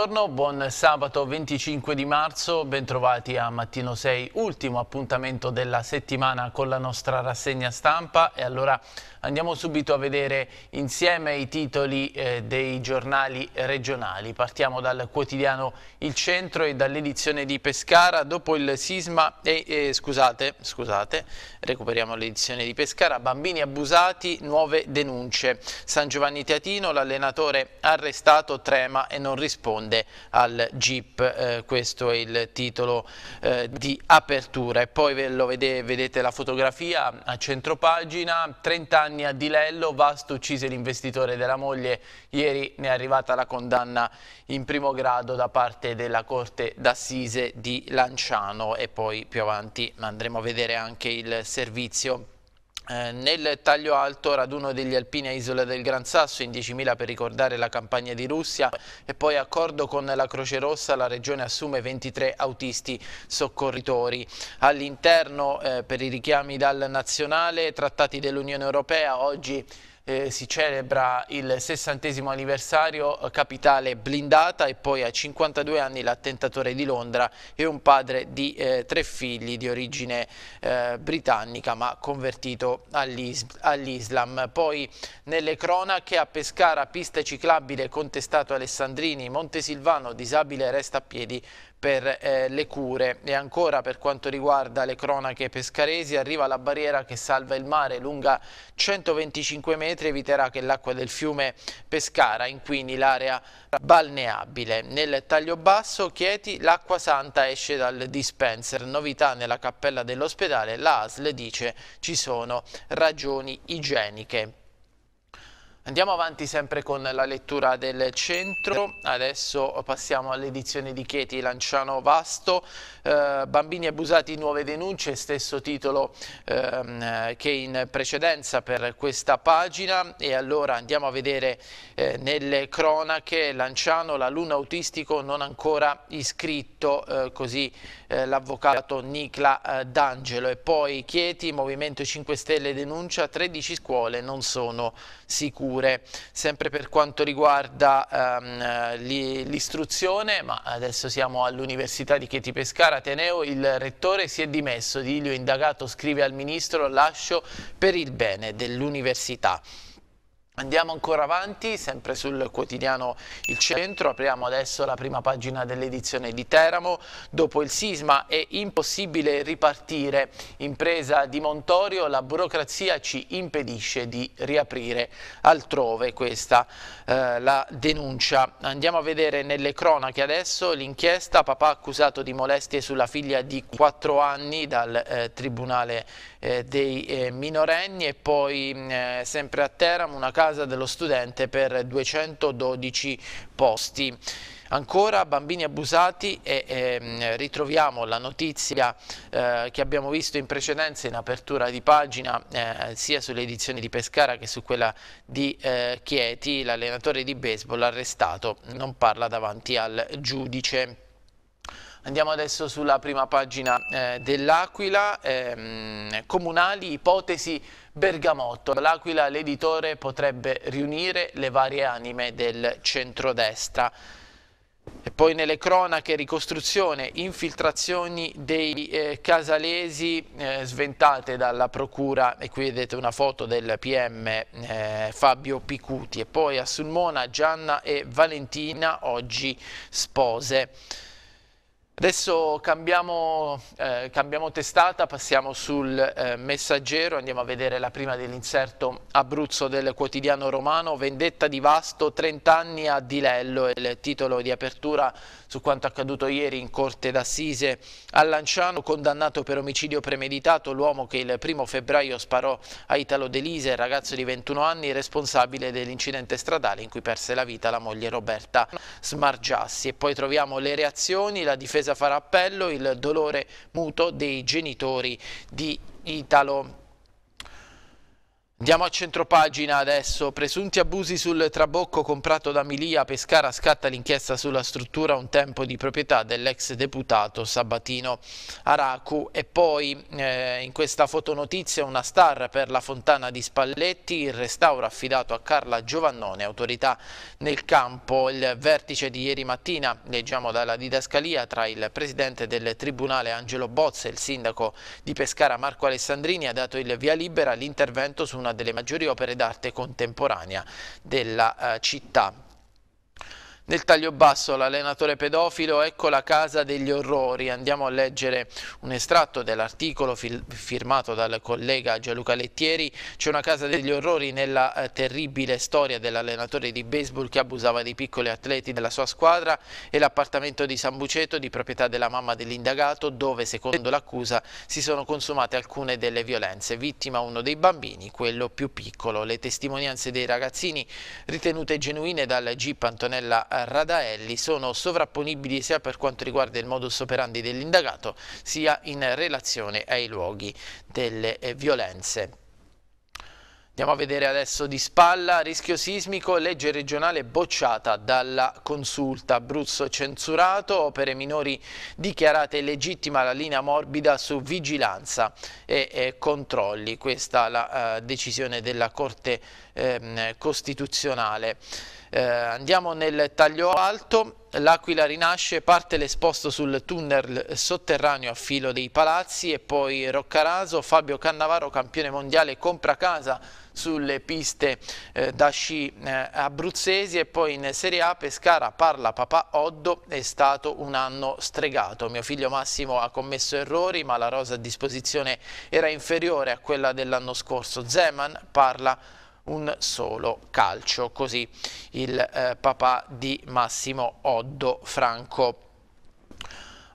Buongiorno, buon sabato 25 di marzo, bentrovati a Mattino 6, ultimo appuntamento della settimana con la nostra rassegna stampa e allora andiamo subito a vedere insieme i titoli eh, dei giornali regionali. Partiamo dal quotidiano Il Centro e dall'edizione di Pescara, dopo il sisma e, eh, scusate, scusate, recuperiamo l'edizione di Pescara, bambini abusati, nuove denunce. San Giovanni Teatino, l'allenatore arrestato trema e non risponde domande al GIP, eh, questo è il titolo eh, di apertura. E poi ve lo vede, vedete la fotografia a centro pagina, 30 anni a Dilello, Vasto uccise l'investitore della moglie, ieri ne è arrivata la condanna in primo grado da parte della Corte d'Assise di Lanciano e poi più avanti andremo a vedere anche il servizio eh, nel taglio alto raduno degli alpini a Isola del Gran Sasso in 10.000 per ricordare la campagna di Russia e poi accordo con la Croce Rossa la regione assume 23 autisti soccorritori. All'interno eh, per i richiami dal nazionale trattati dell'Unione Europea oggi eh, si celebra il sessantesimo anniversario eh, capitale blindata e poi a 52 anni l'attentatore di Londra e un padre di eh, tre figli di origine eh, britannica ma convertito all'is all'Islam. Poi nelle cronache a Pescara pista ciclabile contestato Alessandrini, Montesilvano disabile resta a piedi per eh, le cure. E ancora per quanto riguarda le cronache pescaresi, arriva la barriera che salva il mare, lunga 125 metri, eviterà che l'acqua del fiume Pescara inquini l'area balneabile. Nel taglio basso, Chieti, l'acqua santa esce dal dispenser. Novità nella cappella dell'ospedale, la ASL dice ci sono ragioni igieniche. Andiamo avanti sempre con la lettura del centro, adesso passiamo all'edizione di Chieti Lanciano Vasto, eh, bambini abusati nuove denunce, stesso titolo eh, che in precedenza per questa pagina e allora andiamo a vedere eh, nelle cronache Lanciano l'alunno autistico non ancora iscritto, eh, così eh, l'avvocato Nicla eh, D'Angelo. E poi Chieti, Movimento 5 Stelle denuncia 13 scuole non sono sicure. Sempre per quanto riguarda ehm, eh, l'istruzione, ma adesso siamo all'Università di Chieti Pescara, Ateneo, il rettore si è dimesso, Dilio indagato scrive al ministro lascio per il bene dell'università. Andiamo ancora avanti, sempre sul quotidiano Il Centro, apriamo adesso la prima pagina dell'edizione di Teramo. Dopo il sisma è impossibile ripartire. Impresa di Montorio, la burocrazia ci impedisce di riaprire altrove. Questa eh, la denuncia. Andiamo a vedere nelle cronache adesso l'inchiesta. Papà accusato di molestie sulla figlia di 4 anni dal eh, Tribunale eh, dei eh, minorenni e poi mm, eh, sempre a Teramo una casa dello studente per 212 posti. Ancora bambini abusati e, e ehm, ritroviamo la notizia eh, che abbiamo visto in precedenza in apertura di pagina eh, sia sulle edizioni di Pescara che su quella di eh, Chieti, l'allenatore di baseball arrestato non parla davanti al giudice. Andiamo adesso sulla prima pagina eh, dell'Aquila, ehm, comunali, ipotesi Bergamotto. L'Aquila, l'editore, potrebbe riunire le varie anime del centrodestra. E poi nelle cronache ricostruzione, infiltrazioni dei eh, casalesi eh, sventate dalla procura e qui vedete una foto del PM eh, Fabio Picuti e poi a Sulmona Gianna e Valentina oggi spose. Adesso cambiamo, eh, cambiamo, testata, passiamo sul eh, messaggero, andiamo a vedere la prima dell'inserto Abruzzo del quotidiano romano, vendetta di Vasto, 30 anni a Dilello, il titolo di apertura su quanto accaduto ieri in corte d'assise a Lanciano, condannato per omicidio premeditato l'uomo che il primo febbraio sparò a Italo Delise, ragazzo di 21 anni responsabile dell'incidente stradale in cui perse la vita la moglie Roberta Smargiassi. E poi troviamo le reazioni, la difesa farà appello, il dolore muto dei genitori di Italo Andiamo a centropagina adesso. Presunti abusi sul trabocco comprato da Milia. Pescara scatta l'inchiesta sulla struttura un tempo di proprietà dell'ex deputato Sabatino Aracu. E poi eh, in questa fotonotizia una star per la fontana di Spalletti. Il restauro affidato a Carla Giovannone, autorità nel campo. Il vertice di ieri mattina, leggiamo dalla didascalia, tra il presidente del tribunale Angelo Bozza e il sindaco di Pescara Marco Alessandrini ha dato il via libera all'intervento su una una delle maggiori opere d'arte contemporanea della eh, città. Nel taglio basso l'allenatore pedofilo, ecco la casa degli orrori. Andiamo a leggere un estratto dell'articolo firmato dal collega Gianluca Lettieri. C'è una casa degli orrori nella eh, terribile storia dell'allenatore di baseball che abusava dei piccoli atleti della sua squadra e l'appartamento di San Buceto di proprietà della mamma dell'indagato dove secondo l'accusa si sono consumate alcune delle violenze. Vittima uno dei bambini, quello più piccolo. Le testimonianze dei ragazzini ritenute genuine dal GIP Antonella eh, Radaelli sono sovrapponibili sia per quanto riguarda il modus operandi dell'indagato sia in relazione ai luoghi delle eh, violenze. Andiamo a vedere adesso di spalla, rischio sismico, legge regionale bocciata dalla consulta, Abruzzo censurato, opere minori dichiarate illegittima la linea morbida su vigilanza e, e eh, controlli, questa è la uh, decisione della Corte eh, Costituzionale. Eh, andiamo nel taglio alto, l'Aquila rinasce, parte l'esposto sul tunnel sotterraneo a filo dei palazzi e poi Roccaraso, Fabio Cannavaro campione mondiale compra casa sulle piste eh, da sci eh, abruzzesi e poi in Serie A Pescara parla papà Oddo è stato un anno stregato, mio figlio Massimo ha commesso errori ma la rosa a disposizione era inferiore a quella dell'anno scorso, Zeman parla un solo calcio, così il eh, papà di Massimo Oddo Franco.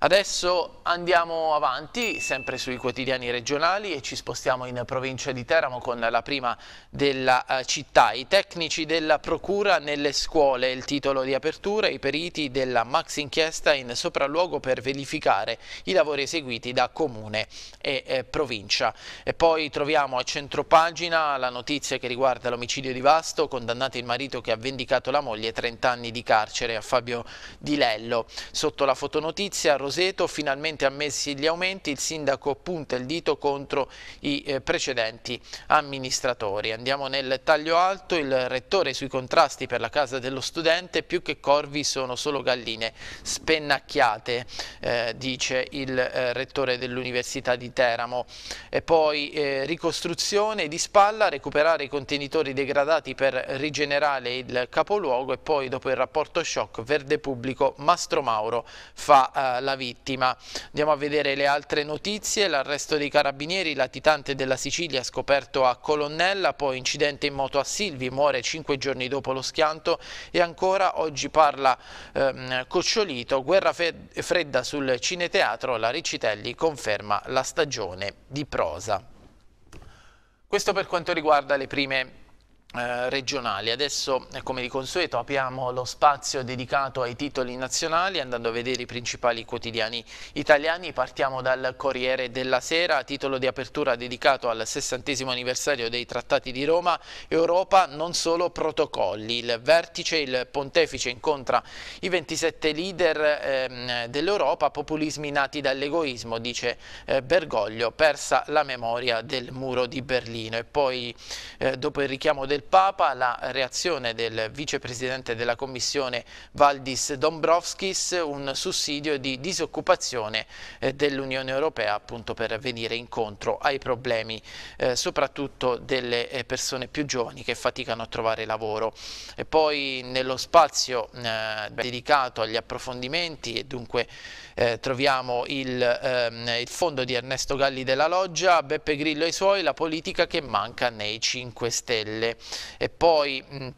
Adesso andiamo avanti, sempre sui quotidiani regionali e ci spostiamo in provincia di Teramo con la prima della eh, città. I tecnici della procura nelle scuole, il titolo di apertura, i periti della max inchiesta in sopralluogo per verificare i lavori eseguiti da comune e eh, provincia. E poi troviamo a centropagina la notizia che riguarda l'omicidio di Vasto, condannato il marito che ha vendicato la moglie 30 anni di carcere a Fabio Di Lello. Sotto la fotonotizia Rosario Roseto, finalmente ammessi gli aumenti, il sindaco punta il dito contro i eh, precedenti amministratori. Andiamo nel taglio alto, il rettore sui contrasti per la casa dello studente, più che corvi sono solo galline spennacchiate, eh, dice il eh, rettore dell'Università di Teramo. E poi eh, ricostruzione di spalla, recuperare i contenitori degradati per rigenerare il capoluogo e poi dopo il rapporto shock Verde Pubblico Mastro Mauro fa eh, la vita vittima. Andiamo a vedere le altre notizie, l'arresto dei carabinieri, latitante della Sicilia scoperto a Colonnella, poi incidente in moto a Silvi, muore cinque giorni dopo lo schianto e ancora oggi parla ehm, Cocciolito, guerra fredda sul cineteatro, la Riccitelli conferma la stagione di prosa. Questo per quanto riguarda le prime eh, regionali. Adesso, eh, come di consueto, apriamo lo spazio dedicato ai titoli nazionali andando a vedere i principali quotidiani italiani. Partiamo dal Corriere della Sera, titolo di apertura dedicato al 60 anniversario dei Trattati di Roma, Europa non solo protocolli. Il vertice, il pontefice incontra i 27 leader eh, dell'Europa, populismi nati dall'egoismo, dice eh, Bergoglio, persa la memoria del muro di Berlino. E poi, eh, dopo il richiamo del Papa, la reazione del vicepresidente della Commissione Valdis Dombrovskis, un sussidio di disoccupazione eh, dell'Unione Europea appunto per venire incontro ai problemi eh, soprattutto delle eh, persone più giovani che faticano a trovare lavoro. E poi nello spazio eh, dedicato agli approfondimenti e dunque eh, troviamo il, ehm, il fondo di Ernesto Galli della Loggia, Beppe Grillo e i suoi, la politica che manca nei 5 Stelle. E poi eh,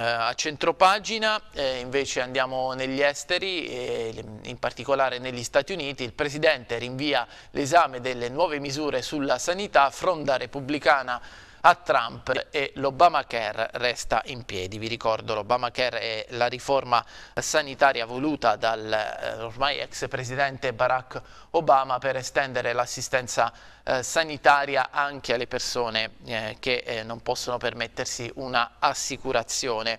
a centropagina eh, invece andiamo negli esteri, eh, in particolare negli Stati Uniti, il Presidente rinvia l'esame delle nuove misure sulla sanità, fronda repubblicana a Trump e l'Obamacare resta in piedi. Vi ricordo l'Obamacare è la riforma sanitaria voluta dal eh, ormai ex presidente Barack Obama per estendere l'assistenza eh, sanitaria anche alle persone eh, che eh, non possono permettersi una assicurazione.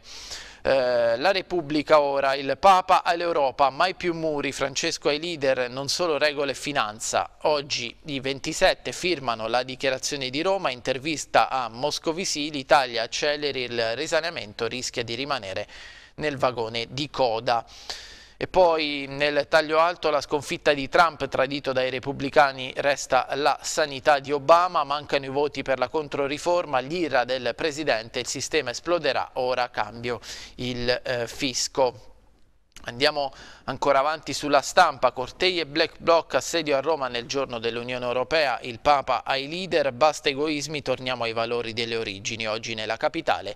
Eh, la Repubblica ora, il Papa all'Europa, mai più muri, Francesco ai leader, non solo regole e finanza. Oggi i 27 firmano la dichiarazione di Roma, intervista a Moscovici, l'Italia acceleri il risanamento, rischia di rimanere nel vagone di coda. E poi nel taglio alto la sconfitta di Trump tradito dai repubblicani resta la sanità di Obama, mancano i voti per la controriforma, l'ira del presidente, il sistema esploderà, ora cambio il eh, fisco. Andiamo ancora avanti sulla stampa, cortei e black bloc assedio a Roma nel giorno dell'Unione Europea, il Papa ai leader, basta egoismi, torniamo ai valori delle origini, oggi nella capitale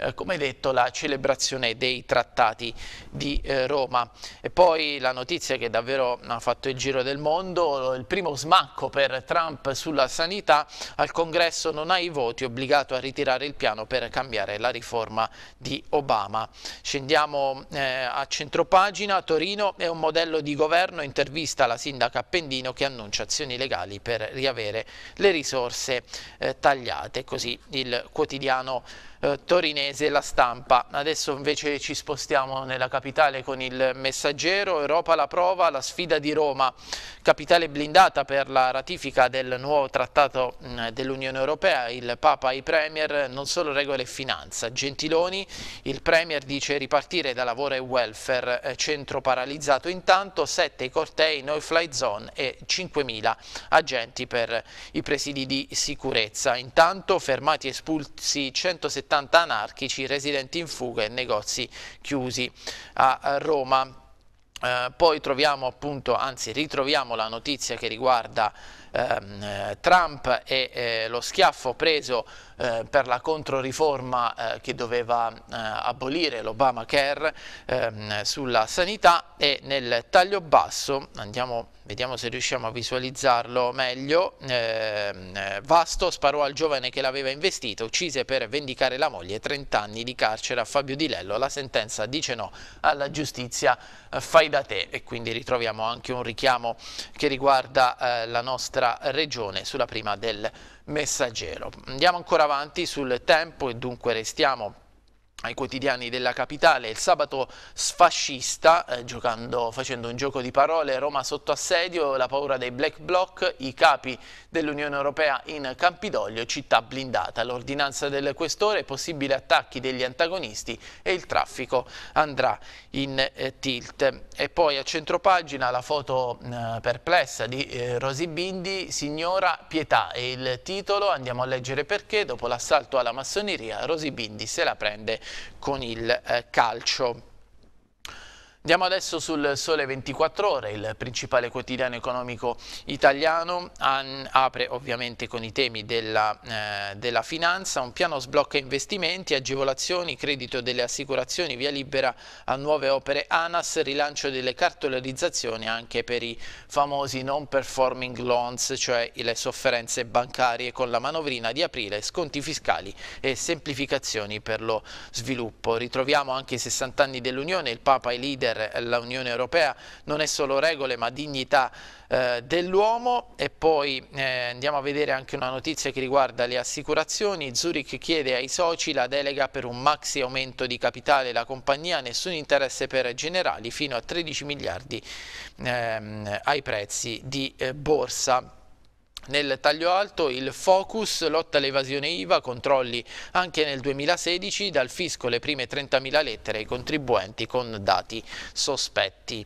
eh, come detto, la celebrazione dei trattati di eh, Roma. E poi la notizia che davvero ha fatto il giro del mondo, il primo smacco per Trump sulla sanità, al congresso non ha i voti, obbligato a ritirare il piano per cambiare la riforma di Obama. Scendiamo eh, a centropagina, Torino è un modello di governo, intervista la sindaca Appendino che annuncia azioni legali per riavere le risorse eh, tagliate, così il quotidiano eh, torinese La Stampa. Adesso invece ci spostiamo nella capitale con il messaggero Europa la prova, la sfida di Roma, capitale blindata per la ratifica del nuovo trattato mm, dell'Unione Europea, il Papa e i Premier, non solo regole e finanza. Gentiloni, il Premier dice ripartire da lavoro e welfare, eh, centro paralizzato intanto, 7 cortei, no fly zone e 5.000 agenti per i presidi di sicurezza. Intanto fermati e espulsi 170 70 anarchici residenti in fuga e negozi chiusi a Roma. Eh, poi troviamo appunto, anzi ritroviamo la notizia che riguarda Ehm, eh, Trump e eh, lo schiaffo preso eh, per la controriforma eh, che doveva eh, abolire l'Obamacare ehm, sulla sanità e nel taglio basso, andiamo, vediamo se riusciamo a visualizzarlo meglio, ehm, eh, Vasto sparò al giovane che l'aveva investito, uccise per vendicare la moglie, 30 anni di carcere a Fabio Di Lello, la sentenza dice no alla giustizia fai da te e quindi ritroviamo anche un richiamo che riguarda la nostra nostra regione sulla prima del messaggero. Andiamo ancora avanti sul tempo e dunque restiamo ai quotidiani della capitale il sabato sfascista eh, giocando, facendo un gioco di parole Roma sotto assedio la paura dei black bloc i capi dell'Unione Europea in Campidoglio, città blindata. L'ordinanza del questore, possibili attacchi degli antagonisti e il traffico andrà in eh, tilt. E poi a centropagina la foto eh, perplessa di eh, Rosi Bindi, signora pietà e il titolo, andiamo a leggere perché, dopo l'assalto alla massoneria Rosi Bindi se la prende con il calcio. Andiamo adesso sul Sole 24 Ore, il principale quotidiano economico italiano, an, apre ovviamente con i temi della, eh, della, finanza, un piano sblocca investimenti, agevolazioni, credito delle assicurazioni, via libera a nuove opere ANAS, rilancio delle cartolarizzazioni anche per i famosi non performing loans, cioè le sofferenze bancarie con la manovrina di aprile, sconti fiscali e semplificazioni per lo sviluppo. Ritroviamo anche i 60 anni dell'Unione, il Papa e i leader leader, l'Unione Europea non è solo regole ma dignità eh, dell'uomo e poi eh, andiamo a vedere anche una notizia che riguarda le assicurazioni, Zurich chiede ai soci la delega per un maxi aumento di capitale, la compagnia nessun interesse per generali fino a 13 miliardi ehm, ai prezzi di eh, borsa. Nel taglio alto il focus, lotta all'evasione IVA, controlli anche nel 2016, dal fisco le prime 30.000 lettere ai contribuenti con dati sospetti.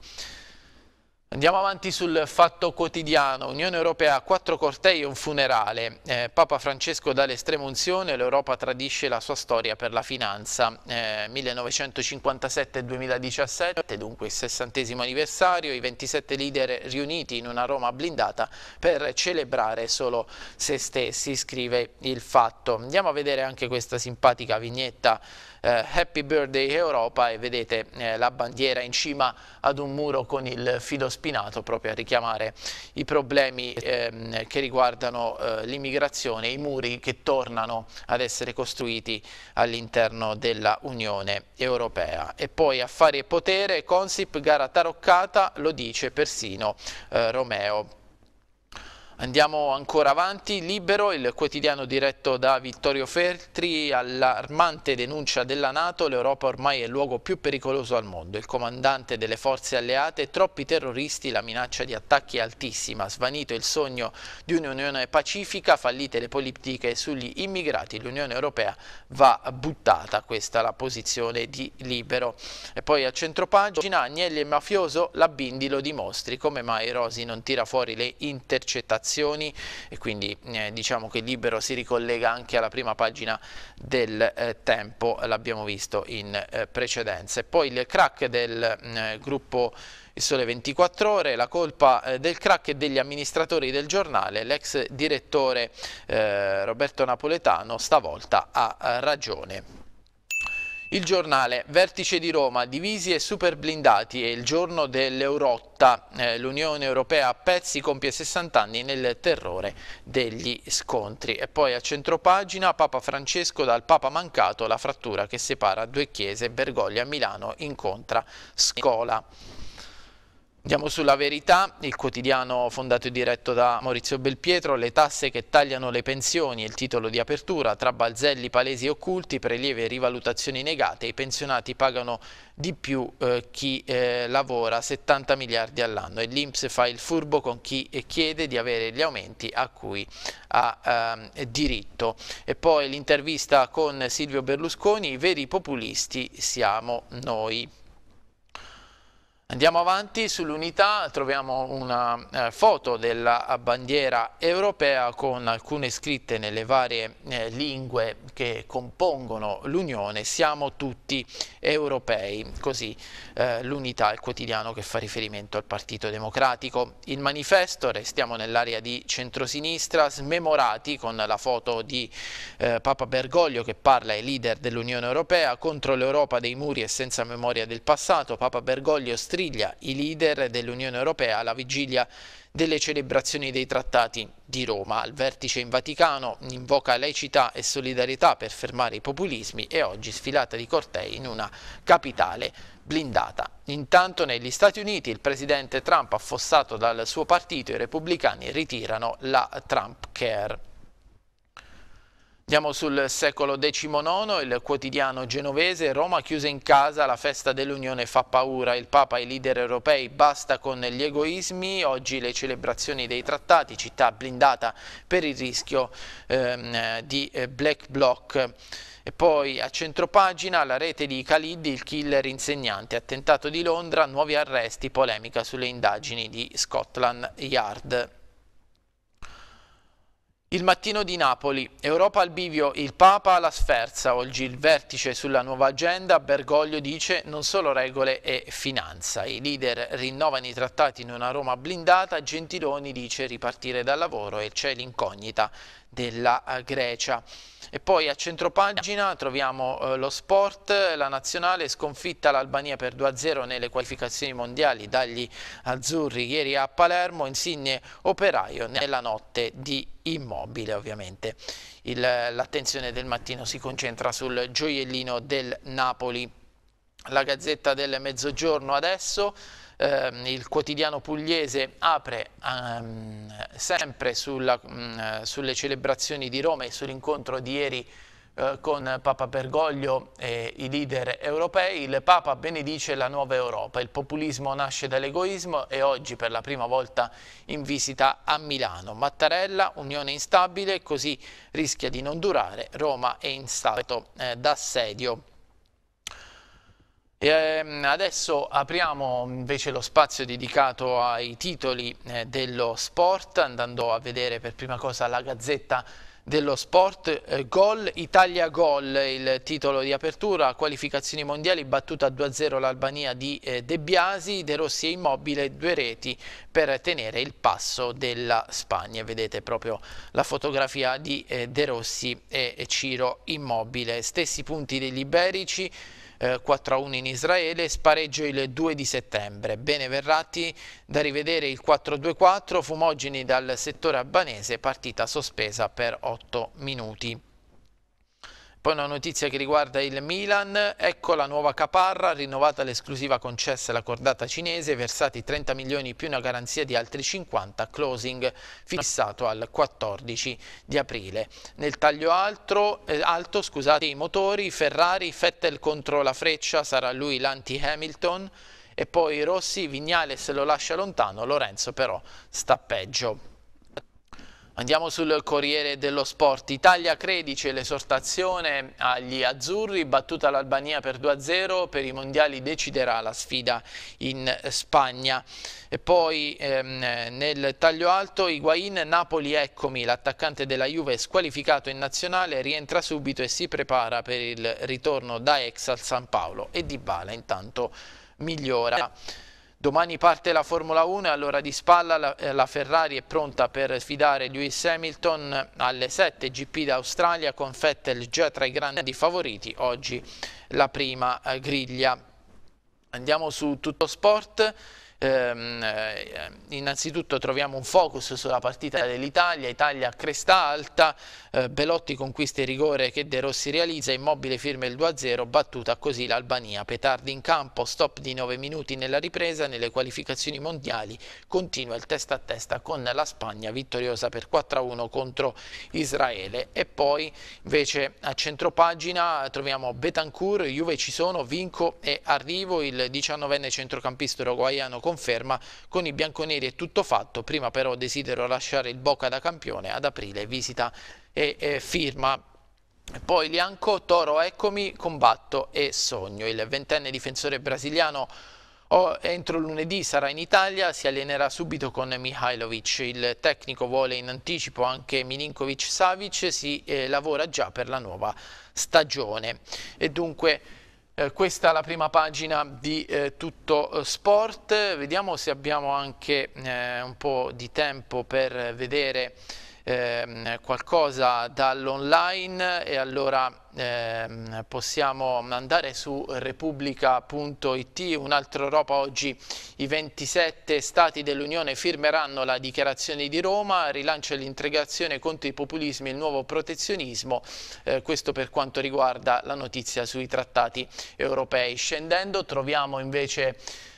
Andiamo avanti sul fatto quotidiano, Unione Europea, quattro cortei e un funerale, eh, Papa Francesco dall'estrema unzione, l'Europa tradisce la sua storia per la finanza, eh, 1957-2017, dunque il sessantesimo anniversario, i 27 leader riuniti in una Roma blindata per celebrare solo se stessi, scrive il fatto. Andiamo a vedere anche questa simpatica vignetta eh, Happy Birthday Europa e vedete eh, la bandiera in cima ad un muro con il filo spinato proprio a richiamare i problemi ehm, che riguardano eh, l'immigrazione, i muri che tornano ad essere costruiti all'interno della Unione Europea. E poi affari e potere, Consip, gara taroccata, lo dice persino eh, Romeo Andiamo ancora avanti, Libero, il quotidiano diretto da Vittorio Feltri, allarmante denuncia della Nato, l'Europa ormai è il luogo più pericoloso al mondo. Il comandante delle forze alleate, troppi terroristi, la minaccia di attacchi è altissima, svanito il sogno di un'Unione pacifica, fallite le politiche sugli immigrati, l'Unione Europea va buttata, questa è la posizione di Libero. E poi a centropagina, Agnelli è mafioso, la Bindi lo dimostri, come mai Rosi non tira fuori le intercettazioni relazioni e quindi eh, diciamo che Libero si ricollega anche alla prima pagina del eh, Tempo, l'abbiamo visto in eh, precedenza. poi il crack del mm, eh, gruppo il Sole 24 Ore, la colpa eh, del crack e degli amministratori del giornale, l'ex direttore eh, Roberto Napoletano stavolta ha ragione. Il giornale Vertice di Roma, divisi e super blindati e il giorno dell'Eurotta. Eh, L'Unione Europea a pezzi compie 60 anni nel terrore degli scontri. E poi a centropagina Papa Francesco dal Papa mancato, la frattura che separa due chiese, Bergoglia, Milano incontra Scola. Andiamo sulla verità, il quotidiano fondato e diretto da Maurizio Belpietro, le tasse che tagliano le pensioni, il titolo di apertura, tra balzelli palesi occulti, prelievi e rivalutazioni negate, i pensionati pagano di più eh, chi eh, lavora 70 miliardi all'anno e l'Inps fa il furbo con chi chiede di avere gli aumenti a cui ha eh, diritto. E poi l'intervista con Silvio Berlusconi, i veri populisti siamo noi. Andiamo avanti sull'unità, troviamo una eh, foto della bandiera europea con alcune scritte nelle varie eh, lingue che compongono l'Unione, siamo tutti europei, così eh, l'unità è il quotidiano che fa riferimento al Partito Democratico. Il manifesto, restiamo nell'area di centrosinistra, smemorati con la foto di eh, Papa Bergoglio che parla ai leader dell'Unione Europea contro l'Europa dei muri e senza memoria del passato, Papa Bergoglio stringe Siviglia i leader dell'Unione Europea alla vigilia delle celebrazioni dei trattati di Roma. Al vertice in Vaticano invoca laicità e solidarietà per fermare i populismi e oggi sfilata di cortei in una capitale blindata. Intanto negli Stati Uniti il presidente Trump affossato dal suo partito, i repubblicani ritirano la Trump Care. Andiamo sul secolo XIX, il quotidiano genovese Roma chiusa in casa, la festa dell'Unione fa paura, il Papa e i leader europei basta con gli egoismi, oggi le celebrazioni dei trattati, città blindata per il rischio ehm, di eh, black bloc. E poi a centropagina la rete di Khalid, il killer insegnante, attentato di Londra, nuovi arresti, polemica sulle indagini di Scotland Yard. Il mattino di Napoli, Europa al bivio, il Papa alla sferza, oggi il vertice sulla nuova agenda, Bergoglio dice non solo regole e finanza, i leader rinnovano i trattati in una Roma blindata, Gentiloni dice ripartire dal lavoro e c'è l'incognita della Grecia. E poi a centropagina troviamo eh, lo sport, la nazionale sconfitta l'Albania per 2-0 nelle qualificazioni mondiali dagli azzurri ieri a Palermo, insigne operaio nella notte di immobile ovviamente. L'attenzione del mattino si concentra sul gioiellino del Napoli. La Gazzetta del Mezzogiorno adesso ehm, il quotidiano pugliese apre ehm, sempre sulla, mh, mm, sulle celebrazioni di Roma e sull'incontro di ieri eh, con Papa Bergoglio e i leader europei, il Papa benedice la nuova Europa, il populismo nasce dall'egoismo e oggi per la prima volta in visita a Milano. Mattarella, unione instabile, così rischia di non durare, Roma è in stato eh, d'assedio. E ehm, adesso apriamo invece lo spazio dedicato ai titoli eh, dello sport, andando a vedere per prima cosa la Gazzetta dello sport, eh, gol Italia gol, il titolo di apertura, qualificazioni mondiali, battuta 2-0 l'Albania di eh, De Biasi, De Rossi e Immobile, due reti per tenere il passo della Spagna. Vedete proprio la fotografia di De Rossi e Ciro Immobile, stessi punti degli Iberici, eh, 4 a 1 in Israele, spareggio il 2 di settembre. Bene Verratti da rivedere il 4-2-4, fumogeni dal settore albanese, partita sospesa per 8 minuti. Poi una notizia che riguarda il Milan, ecco la nuova caparra, rinnovata l'esclusiva concessa alla cordata cinese, versati 30 milioni più una garanzia di altri 50, closing fissato al 14 di aprile. Nel taglio altro, eh, alto scusate, i motori, Ferrari, Vettel contro la freccia, sarà lui l'anti-Hamilton, e poi Rossi, Vignales lo lascia lontano, Lorenzo però sta peggio. Andiamo sul Corriere dello Sport. Italia Credice, l'esortazione agli azzurri, battuta l'Albania per 2-0, per i mondiali deciderà la sfida in Spagna. E poi ehm, nel taglio alto Higuain, Napoli eccomi, l'attaccante della Juve squalificato in nazionale, rientra subito e si prepara per il ritorno da ex al San Paolo e Di Bala intanto migliora. Domani parte la Formula 1 e allora di spalla la, eh, la, Ferrari è pronta per sfidare Lewis Hamilton alle 7 GP d'Australia con Vettel già tra i grandi favoriti, oggi la prima eh, griglia. Andiamo su tutto sport. Ehm, eh, innanzitutto troviamo un focus sulla partita dell'Italia, Italia a cresta alta, eh, Belotti conquista il rigore che De Rossi realizza, Immobile firma il 2-0, battuta così l'Albania, petardi in campo, stop di 9 minuti nella ripresa, nelle qualificazioni mondiali continua il testa a testa con la Spagna vittoriosa per 4-1 contro Israele e poi invece a centropagina troviamo Betancourt, Juve ci sono, Vinco e Arrivo, il 19enne centrocampista uruguaiano conferma, con i bianconeri è tutto fatto, prima però desidero lasciare il Boca da campione, ad aprile visita e, e firma poi Lianco, Toro, eccomi, combatto e sogno. Il ventenne difensore brasiliano entro lunedì sarà in Italia, si allenerà subito con Mihailovic. Il tecnico vuole in anticipo anche Milinkovic-Savic, si eh, lavora già per la nuova stagione. E dunque... Eh, questa è la prima pagina di eh, Tutto eh, Sport, vediamo se abbiamo anche eh, un po' di tempo per vedere ehm, qualcosa dall'online e allora ehm, possiamo andare su repubblica.it. un altro Europa oggi, i 27 stati dell'Unione firmeranno la dichiarazione di Roma, rilancio l'integrazione contro i populismi e il nuovo protezionismo, eh, questo per quanto riguarda la notizia sui trattati europei. Scendendo troviamo invece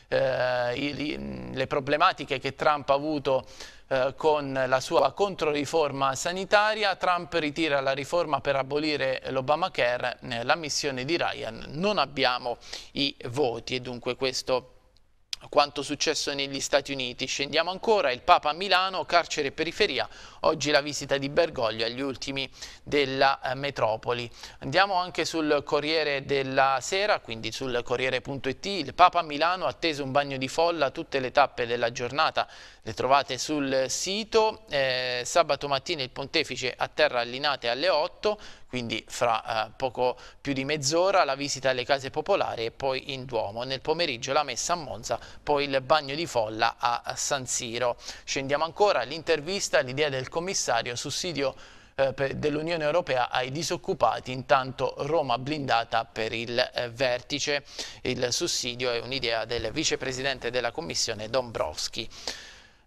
eh, i, le problematiche che Trump ha avuto eh, con la sua controriforma sanitaria, Trump ritira la riforma per abolire l'Obamacare, la missione di Ryan, non abbiamo i voti e dunque questo quanto successo negli Stati Uniti. Scendiamo ancora, il Papa a Milano, carcere e periferia, oggi la visita di Bergoglio agli ultimi della eh, metropoli. Andiamo anche sul Corriere della Sera, quindi sul Corriere.it, il Papa a Milano atteso un bagno di folla, tutte le tappe della giornata le trovate sul sito, eh, sabato mattina il pontefice a terra allinate alle 8, quindi fra eh, poco più di mezz'ora la visita alle case popolari e poi in Duomo. Nel pomeriggio la messa a Monza, poi il bagno di folla a San Siro. Scendiamo ancora all'intervista, l'idea del commissario sussidio eh, dell'Unione Europea ai disoccupati, intanto Roma blindata per il eh, vertice. Il sussidio è un'idea del vicepresidente della Commissione Dombrovski.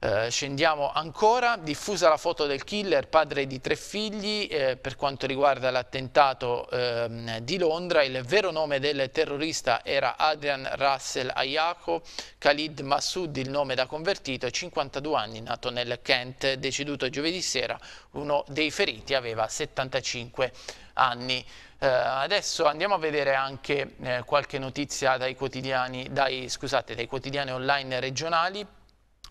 Eh, scendiamo ancora, diffusa la foto del killer, padre di tre figli, eh, per quanto riguarda l'attentato ehm, di Londra, il vero nome del terrorista era Adrian Russell Ayako, Khalid Massoud il nome da convertito, 52 anni, nato nel Kent, deceduto giovedì sera, uno dei feriti aveva 75 anni. Eh, adesso andiamo a vedere anche eh, qualche notizia dai quotidiani, dai, scusate, dai quotidiani online regionali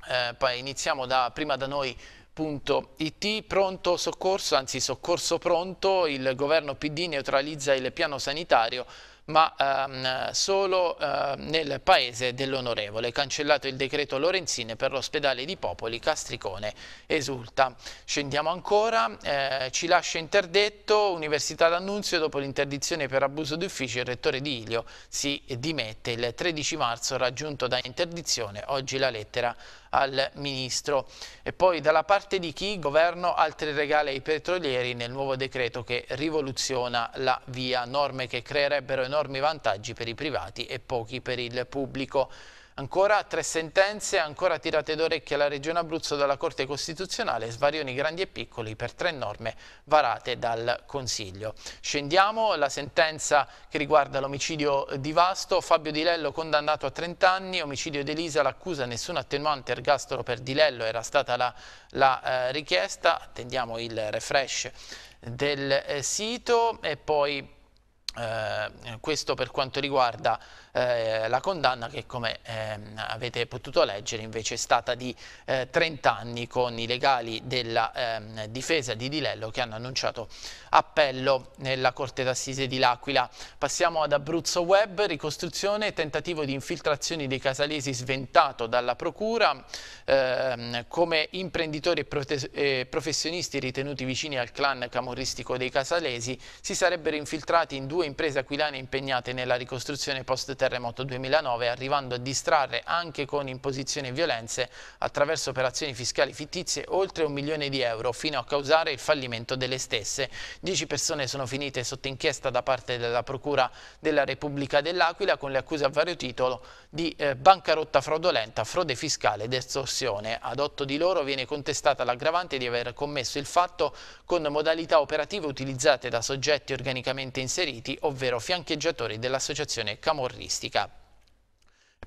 eh, poi iniziamo da, prima da noi.it, pronto soccorso, anzi soccorso pronto, il governo PD neutralizza il piano sanitario ma ehm, solo eh, nel paese dell'onorevole. Cancellato il decreto Lorenzine per l'ospedale di Popoli, Castricone esulta. Scendiamo ancora, eh, ci lascia interdetto Università d'Annunzio dopo l'interdizione per abuso d'ufficio, il rettore di Ilio si dimette il 13 marzo raggiunto da interdizione, oggi la lettera al Ministro. E poi dalla parte di chi? Governo altri regali ai petrolieri nel nuovo decreto che rivoluziona la via, norme che creerebbero enormi vantaggi per i privati e pochi per il pubblico. Ancora tre sentenze, ancora tirate d'orecchio alla Regione Abruzzo dalla Corte Costituzionale, svarioni grandi e piccoli per tre norme varate dal Consiglio. Scendiamo, la sentenza che riguarda l'omicidio di Vasto, Fabio Di Lello condannato a 30 anni, omicidio di Elisa, l'accusa nessun attenuante, ergastolo per Di Lello era stata la, la eh, richiesta, attendiamo il refresh del eh, sito e poi eh, questo per quanto riguarda eh, la condanna che come ehm, avete potuto leggere invece è stata di eh, 30 anni con i legali della ehm, difesa di Dilello che hanno annunciato appello nella Corte d'Assise di L'Aquila. Passiamo ad Abruzzo Web, ricostruzione, tentativo di infiltrazione dei casalesi sventato dalla Procura, ehm, come imprenditori e eh, professionisti ritenuti vicini al clan camorristico dei casalesi si sarebbero infiltrati in due imprese aquilane impegnate nella ricostruzione post-terra terremoto 2009, arrivando a distrarre anche con imposizioni e violenze attraverso operazioni fiscali fittizie oltre un milione di euro, fino a causare il fallimento delle stesse. Dieci persone sono finite sotto inchiesta da parte della Procura della Repubblica dell'Aquila con le accuse a vario titolo di eh, bancarotta fraudolenta, frode fiscale ed estorsione. Ad otto di loro viene contestata l'aggravante di aver commesso il fatto con modalità operative utilizzate da soggetti organicamente inseriti, ovvero fiancheggiatori dell'associazione Camorri terroristica.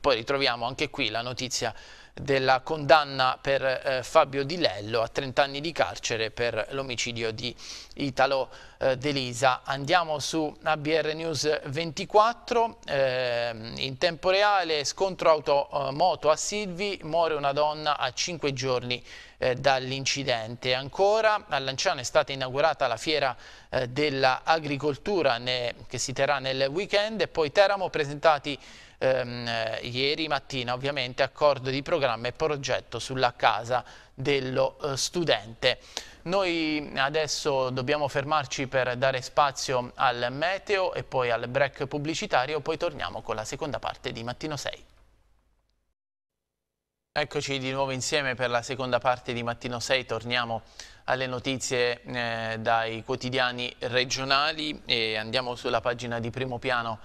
Poi ritroviamo anche qui la notizia della condanna per eh, Fabio Di Lello a 30 anni di carcere per l'omicidio di Italo eh, Delisa. Andiamo su ABR News 24, eh, in tempo reale scontro automoto eh, a Silvi, muore una donna a 5 giorni eh, dall'incidente. Ancora a Lanciano è stata inaugurata la fiera eh, dell'agricoltura che si terrà nel weekend e poi Teramo presentati ehm, eh, ieri mattina ovviamente accordo di programma e progetto sulla casa dello eh, studente. Noi adesso dobbiamo fermarci per dare spazio al meteo e poi al break pubblicitario, poi torniamo con la seconda parte di Mattino 6. Eccoci di nuovo insieme per la seconda parte di Mattino 6, torniamo alle notizie eh, dai quotidiani regionali e andiamo sulla pagina di primo piano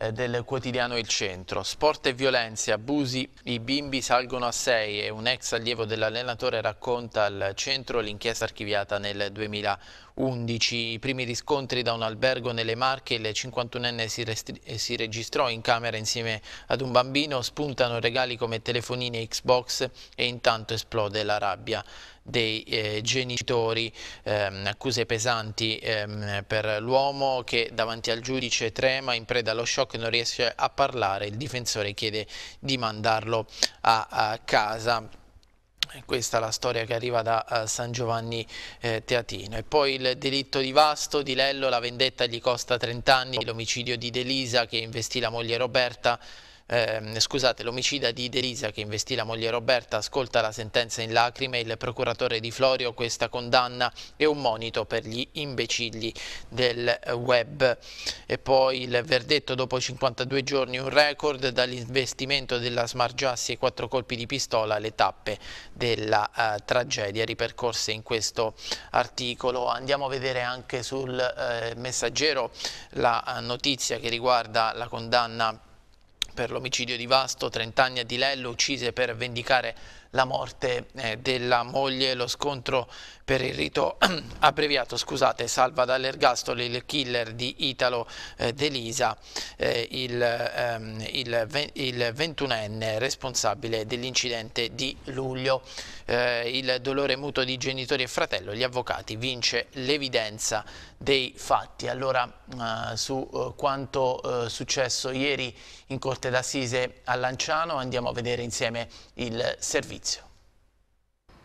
eh, del quotidiano Il Centro. Sport e violenze, abusi, i bimbi salgono a 6 e un ex allievo dell'allenatore racconta al centro l'inchiesta archiviata nel 2011. I primi riscontri da un albergo nelle Marche, il 51enne si, eh, si registrò in camera insieme ad un bambino, spuntano regali come telefonini e Xbox e intanto esplode la rabbia dei eh, genitori, ehm, accuse pesanti ehm, per l'uomo che davanti al giudice trema, in preda allo shock non riesce a parlare, il difensore chiede di mandarlo a, a casa. Questa è la storia che arriva da eh, San Giovanni eh, Teatino. E poi il delitto di Vasto, di Lello, la vendetta gli costa 30 anni, l'omicidio di Delisa che investì la moglie Roberta, eh, scusate, l'omicida di Derisa che investì la moglie Roberta ascolta la sentenza in lacrime, il procuratore di Florio questa condanna è un monito per gli imbecilli del web. E poi il verdetto dopo 52 giorni, un record dall'investimento della Smart Giassi e quattro colpi di pistola, le tappe della eh, tragedia ripercorse in questo articolo. Andiamo a vedere anche sul eh, messaggero la eh, notizia che riguarda la condanna per l'omicidio di Vasto, 30 anni a Dilello uccise per vendicare la morte eh, della moglie, lo scontro per il rito abbreviato, scusate, salva dall'ergastolo il killer di Italo eh, Delisa, eh, il, ehm, il, il 21enne responsabile dell'incidente di luglio. Eh, il dolore muto di genitori e fratello, gli avvocati, vince l'evidenza dei fatti. Allora, eh, su eh, quanto successo ieri in Corte d'Assise a Lanciano, andiamo a vedere insieme il servizio Natalizio.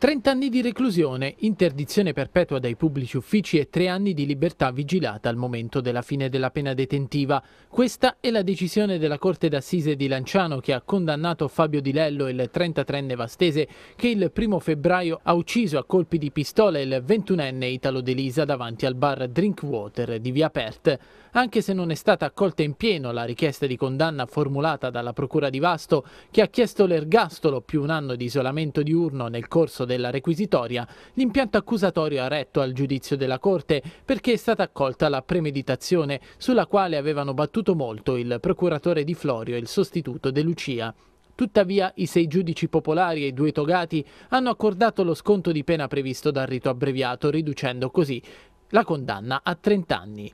30 anni di reclusione, interdizione perpetua dai pubblici uffici e 3 anni di libertà vigilata al momento della fine della pena detentiva. Questa è la decisione della Corte d'Assise di Lanciano che ha condannato Fabio Di Lello, il 33enne vastese, che il 1 febbraio ha ucciso a colpi di pistola il 21enne Italo Delisa davanti al bar Drinkwater di Via Pert anche se non è stata accolta in pieno la richiesta di condanna formulata dalla Procura di Vasto che ha chiesto l'ergastolo più un anno di isolamento diurno nel corso della requisitoria, l'impianto accusatorio ha retto al giudizio della Corte perché è stata accolta la premeditazione sulla quale avevano battuto molto il procuratore di Florio e il sostituto De Lucia. Tuttavia i sei giudici popolari e i due togati hanno accordato lo sconto di pena previsto dal rito abbreviato, riducendo così la condanna a 30 anni.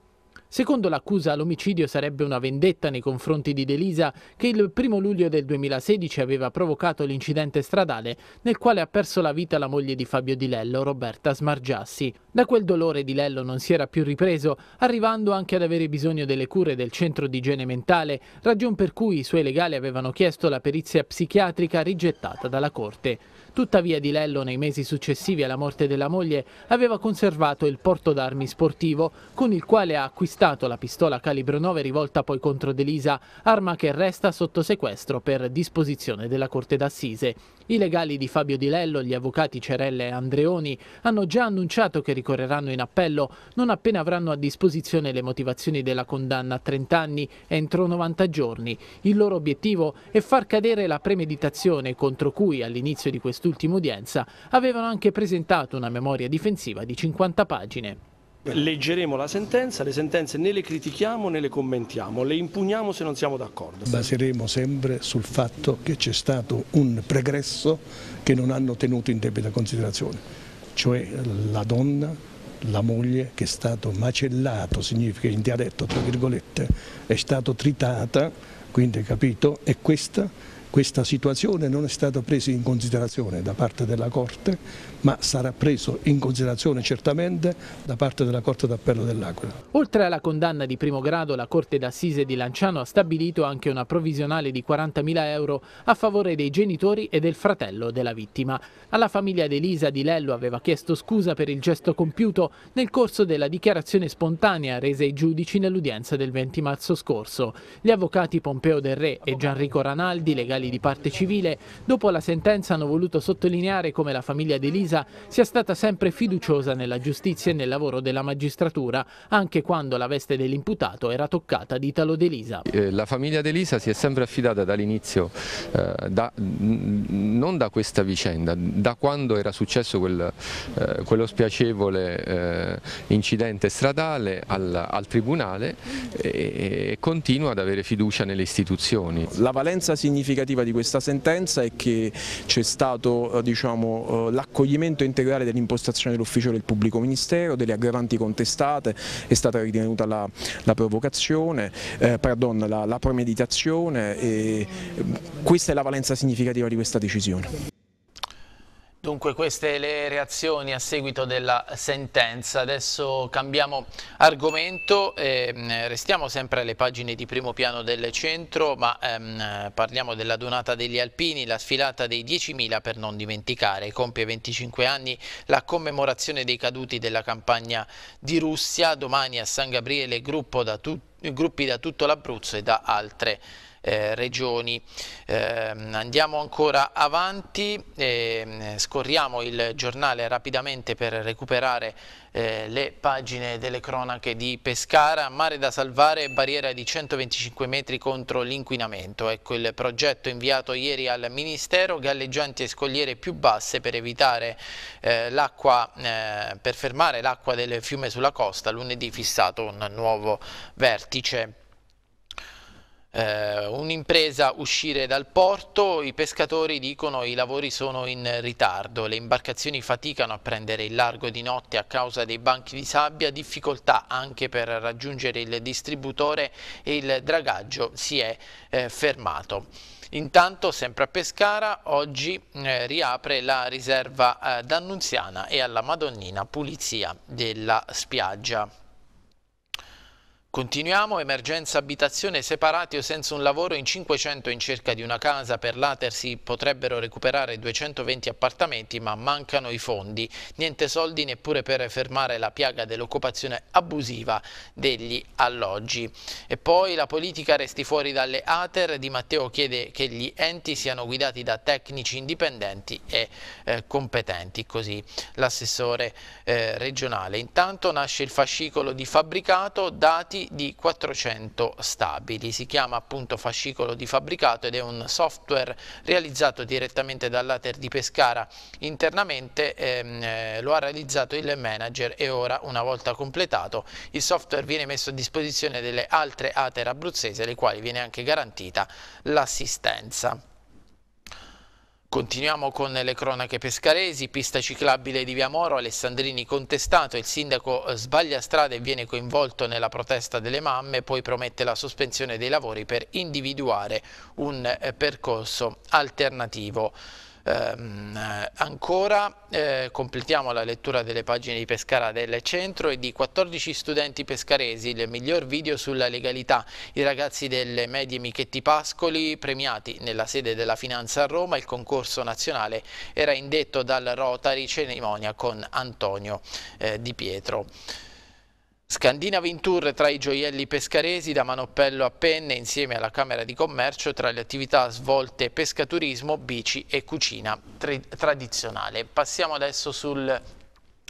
Secondo l'accusa l'omicidio sarebbe una vendetta nei confronti di Delisa che il 1 luglio del 2016 aveva provocato l'incidente stradale nel quale ha perso la vita la moglie di Fabio Di Lello, Roberta Smargiassi. Da quel dolore Di Lello non si era più ripreso, arrivando anche ad avere bisogno delle cure del centro di igiene mentale, ragion per cui i suoi legali avevano chiesto la perizia psichiatrica rigettata dalla Corte. Tuttavia Di Lello nei mesi successivi alla morte della moglie aveva conservato il porto d'armi sportivo con il quale ha acquistato la pistola calibro 9 rivolta poi contro Delisa, arma che resta sotto sequestro per disposizione della Corte d'Assise. I legali di Fabio Di Lello, gli avvocati Cerelle e Andreoni, hanno già annunciato che ricorreranno in appello non appena avranno a disposizione le motivazioni della condanna a 30 anni entro 90 giorni. Il loro obiettivo è far cadere la premeditazione contro cui all'inizio di questo quest'ultima udienza avevano anche presentato una memoria difensiva di 50 pagine. Leggeremo la sentenza, le sentenze né le critichiamo né le commentiamo, le impugniamo se non siamo d'accordo. Baseremo sempre sul fatto che c'è stato un pregresso che non hanno tenuto in debita considerazione, cioè la donna, la moglie che è stato macellato, significa in dialetto tra virgolette, è stato tritata, quindi capito, e questa questa situazione non è stata presa in considerazione da parte della Corte ma sarà preso in considerazione certamente da parte della Corte d'Appello dell'Aquila. Oltre alla condanna di primo grado, la Corte d'Assise di Lanciano ha stabilito anche una provvisionale di 40.000 euro a favore dei genitori e del fratello della vittima. Alla famiglia di Elisa Di Lello aveva chiesto scusa per il gesto compiuto nel corso della dichiarazione spontanea resa ai giudici nell'udienza del 20 marzo scorso. Gli avvocati Pompeo Del Re e Gianrico Ranaldi, legali di parte civile, dopo la sentenza hanno voluto sottolineare come la famiglia di Elisa Pisa sia stata sempre fiduciosa nella giustizia e nel lavoro della magistratura, anche quando la veste dell'imputato era toccata di Italo De Lisa. Eh, la famiglia De Lisa si è sempre affidata dall'inizio, eh, da, non da questa vicenda, da quando era successo quel, eh, quello spiacevole incidente stradale al, al Tribunale e, e continua ad avere fiducia nelle istituzioni. La valenza significativa di questa sentenza è che c'è stato diciamo, l'accoglimento approfondimento integrale dell'impostazione dell'ufficio del pubblico ministero, delle aggravanti contestate, è stata ritenuta la, la provocazione, eh, pardon, la, la premeditazione e mm, questa è la valenza significativa di questa decisione. Dunque queste le reazioni a seguito della sentenza, adesso cambiamo argomento, e mm, restiamo sempre alle pagine di primo piano del centro ma ehm, parliamo della donata degli alpini, la sfilata dei 10.000 per non dimenticare, compie 25 anni la commemorazione dei caduti della campagna di Russia, domani a San Gabriele gruppo da gruppi da tutto l'Abruzzo e da altre città eh, regioni. Eh, andiamo ancora avanti, eh, scorriamo il giornale rapidamente per recuperare eh, le pagine delle cronache di Pescara, mare da salvare, barriera di 125 metri contro l'inquinamento. Ecco il progetto inviato ieri al Ministero, galleggianti e scogliere più basse per evitare eh, l'acqua, eh, per fermare l'acqua del fiume sulla costa, lunedì fissato un nuovo vertice eh, un'impresa uscire dal porto, i pescatori dicono i lavori sono in ritardo, le imbarcazioni faticano a prendere il largo di notte a causa dei banchi di sabbia, difficoltà anche per raggiungere il distributore e il dragaggio si è eh, fermato. Intanto, sempre a Pescara, oggi eh, riapre la riserva eh, d'Annunziana e alla Madonnina Pulizia della Spiaggia. Continuiamo, emergenza abitazione separati o senza un lavoro in 500 in cerca di una casa per l'Ater si potrebbero recuperare 220 appartamenti ma mancano i fondi, niente soldi neppure per fermare la piaga dell'occupazione abusiva degli alloggi. E poi la politica resti fuori dalle Ater, Di Matteo chiede che gli enti siano guidati da tecnici indipendenti e eh, competenti, così l'assessore eh, regionale. Intanto nasce il fascicolo di fabbricato, dati avanti di 400 stabili. Si chiama appunto fascicolo di fabbricato ed è un software realizzato direttamente dall'Ater di Pescara. Internamente ehm, eh, lo ha realizzato il manager e ora, una volta completato, il software viene messo a disposizione delle altre Ater abruzzese, alle quali viene anche garantita l'assistenza. Continuiamo con le cronache pescaresi, pista ciclabile di Via Moro, Alessandrini contestato, il sindaco eh, sbaglia strada e viene coinvolto nella protesta delle mamme, poi promette la sospensione dei lavori per individuare un eh, percorso alternativo. Ehm, ancora eh, completiamo la lettura delle pagine di Pescara del centro e di 14 studenti pescaresi, il miglior video sulla legalità, i ragazzi delle medie Michetti Pascoli premiati nella sede della Finanza a Roma, il concorso nazionale era indetto dal Rotary Cerimonia con Antonio eh, Di Pietro. Scandinava in tour tra i gioielli pescaresi da Manoppello a Penne insieme alla Camera di Commercio tra le attività svolte pescaturismo, bici e cucina tradizionale. Passiamo adesso sul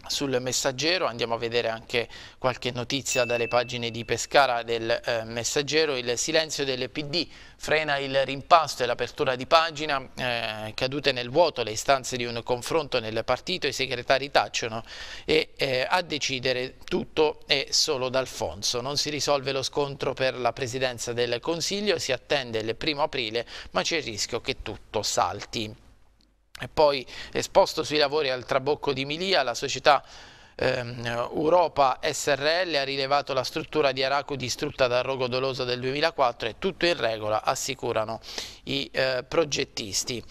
sul messaggero andiamo a vedere anche qualche notizia dalle pagine di Pescara del eh, messaggero il silenzio del PD frena il rimpasto e l'apertura di pagina eh, cadute nel vuoto le istanze di un confronto nel partito i segretari tacciono e eh, a decidere tutto è solo D'Alfonso non si risolve lo scontro per la presidenza del Consiglio si attende il primo aprile ma c'è il rischio che tutto salti e poi esposto sui lavori al trabocco di Milia, la società ehm, Europa SRL ha rilevato la struttura di Araco distrutta dal rogo doloso del 2004 e tutto in regola, assicurano i eh, progettisti.